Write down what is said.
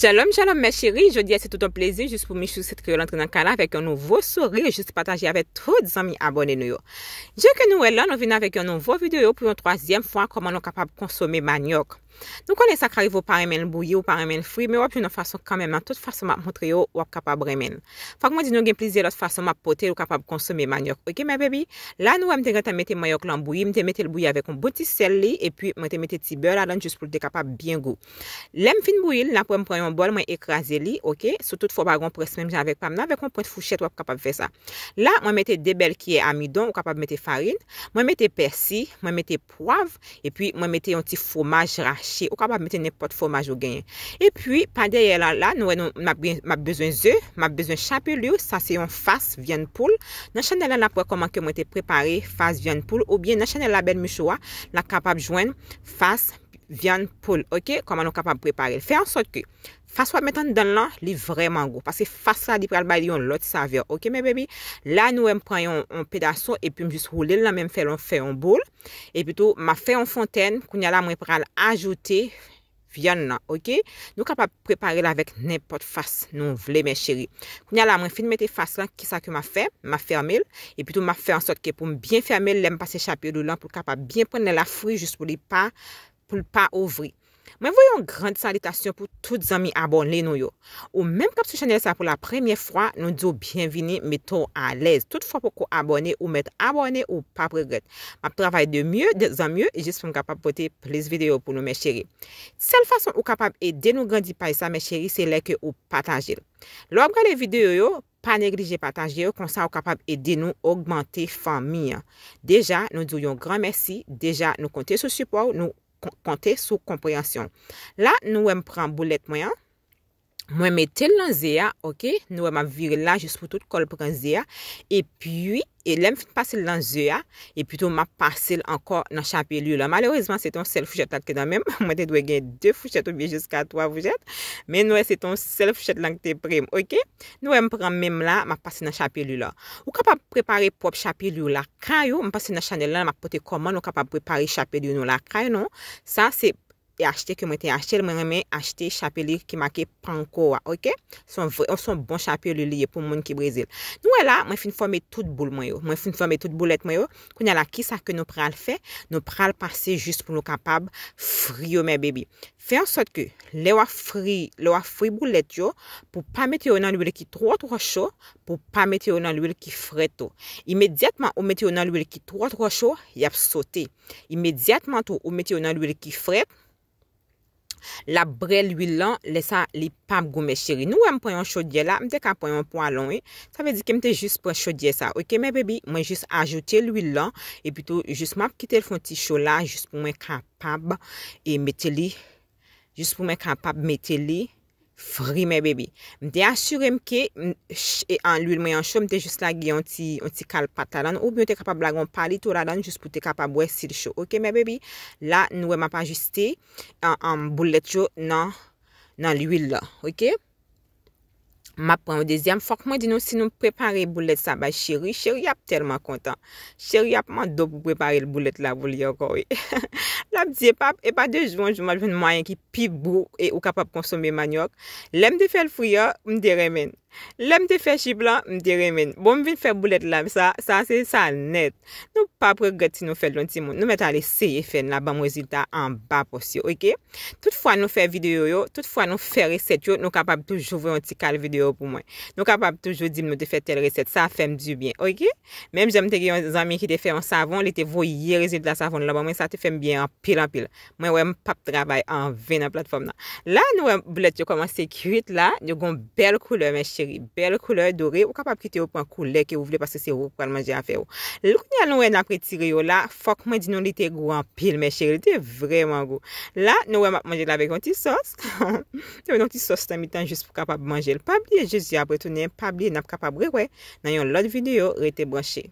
Shalom, shalom mes chéris, je dis c'est tout un plaisir juste pour me cette que l'entrée dans le canal avec un nouveau sourire, juste partager avec tous les amis abonnés nous. Je que nous là, nous venons avec une nouvelle vidéo pour une troisième fois comment nous sommes capables de consommer manioc. Nou konen sa karevo pa remen lbouye ou pa remen fri Me wap jounan fason kamenman Tote fason map montre yo wap kapab remen Fak mwen di nou gen plize lot fason map pote Ou kapab konsome manyok Ok mwen bebi La nou wap mte grete a mette mayok lanbouye Mte mette lbouye avek un bouti sel li E pi mwen te mette ti bel alan Jus pou de kapab bien gou Lem fin bouye La pou mwen preyon bol Mwen ekraze li Ok Soutout fwa bagon presmen jen avek pamna Vek mwen preyon fouchet wap kapab fe sa La mwen mette debel kiye amidon Ou kapab mette far Ou kapab meten ne pot fomaj ou genye. E pwi, pa deyè la la, nou wè nou, map bezwen zè, map bezwen chapelou, sa se yon fas, vyan poul. Nè chanè la la pouè koman ke mwen te preparè fas, vyan poul, ou byè nè chanè la bel mè choua, la kapab jwen fas, vyan poul, ok? Koman nou kapab preparè. Fè an sot ki, Kaswa metan dan lan li vreman gwo. Pase fasa di pral bayli yon lot sa vyo. Ok mè bebi? La nou m preyon yon pedasso. E pi m jis roule l la mèm fè lon fè yon bol. E pi tou ma fè yon fonten. Kou nye la mre pral ajote. Vyon lan. Ok? Nou kapap prepare la vek nepot fase. Nou vle mè chéri. Kou nye la mre fin meti fase lan. Ki sa ke ma fè? Ma fè yon mil. E pi tou ma fè an sot ke pou m byen fè yon mil. Lèm pa se chapye yon lan pou kapap byen prene la fri. Jis pou li pa Mwen voyon grand salitasyon pou tout zami abonnen nou yo. Ou menm kap sou chanel sa pou la premye fwa, nou diyo bienveni meton a lez. Tout fwa pou kou abonnen ou met abonnen ou pa preget. Mwen travay de mye, de zan mye, jist pou m kapap pote plis videyo pou nou mè cheri. Sel fason ou kapap ede nou grandipay sa mè cheri, se lek ou patajil. Lòm ka le videyo yo, pa neglije patajil, konsan ou kapap ede nou augmente fami. Deja nou diyon grand mèsi, deja nou kontè sou support, nou patajil. kontè sou kompoyansyon. La nou wèm pran boulet mwen, Mwen metel nan zeya, ok, nou wè mwen vire la, jispo tout kol pren zeya. E pi, e lèm fin pasel nan zeya, e pi tou mwen pasel anko nan chapel yu la. Malèwèzman, se ton sel fouchet akè nan mèm, mwen te dwe gen 2 fouchet ou bi jiska 3 fouchet. Men nou wè se ton sel fouchet lank te prem, ok. Nou wè mwen pren mèm la, mwen pasel nan chapel yu la. Ou ka pa prepare pop chapel yu la, ka yu, mwen pasel nan chanel la, mwen apote koman, ou ka pa prepare chapel yu nou la, ka yu, non. Sa, se... E achete ke mwen te achete, mwen remen achete chapele ki make pankowa, ok? Son oh, bon chapele liye pou moun ki Brezil. Nou e la, mwen fin fome tout boule mwen yo. Mwen fin fome tout boulet mwen yo. Kou nye la ki sa ke nou pral fe, nou pral pase juste pou nou kapab fri yo mwen bebi. Fe an sot ke lewa fri boulet yo, pou pa mete yo nan lwil ki tro tro sho, pou pa mete yo nan lwil ki fret yo. Imediatman ou mete yo nan lwil ki tro tro sho, yap sote. Imediatman tou ou mete yo nan lwil ki fret yo. La bre lwi lan lesa li pab goume cheri Nou wè mpoyon chodye la Mdè ka poyon po alon e Sa ve di ke mte jist pwen chodye sa Ok mè bebi mwen jist ajote lwi lan E pwito jist mwap kite lfon ti chola Jist pou mwen kapab E meteli Jist pou mwen kapab meteli Fri mè bebi, mte asyurem ke e, an l'uil mwen yon chou mte jist la gen yon ti kal pata lan ou mwen te kapab lagon pali tou la lan jist pou te kapab wè sil chou. Ok mè bebi, la nou wè ma pa jist te an boullet chou nan l'uil la. Ma pren ou dezyam, fok mwen di nou si nou mprepare boulet sa ba chiri, chiri ap telman kontan. Chiri ap man do pou prepare l boulet la bouli yo kowe. La mdiye pap, e pa de jvon jvon mwen ven mwayen ki pi bou e ou kapap konsome manyok. Lem de fel fuyo, mde remen. Le m te fe chi blan, m te remen Bon m vin fe boulet la, sa sa sa net Nou pap regote si nou fe lonti moun Nou met ale seye fen la, bam rezultat an ba posyo, okey Tout fwa nou fe videyo yo, tout fwa nou fe resept yo Nou kapab toujou vwe yon ti kal videyo pou mwen Nou kapab toujou di m nou te fe tel resept, sa fem du bien, okey Mem jem te ge yon zami ki te fe yon savon Li te voye rezultat savon la, ba mwen sa te fem bien an pil an pil Mwen wèm pap trabay an vwe nan platform nan La nou wèm boulet yo koman se kuit la Yo gon bel koule mèche chéri, bel koule, dore, ou kapab ki te ou pou an koule ke ou vle, paske se ou pou an manje afe ou. Likou ni an nou en apre tire yo la, fok mwen di nou li te gwo an pil, men chéri, li te vreman gwo. La, nou en ap manje la vek yon ti sos, te vek yon ti sos ta mitan, jist pou kapab manje l pabli, jist di apre tonen pabli nan ap kapab rewe, nan yon lot videyo rete branche.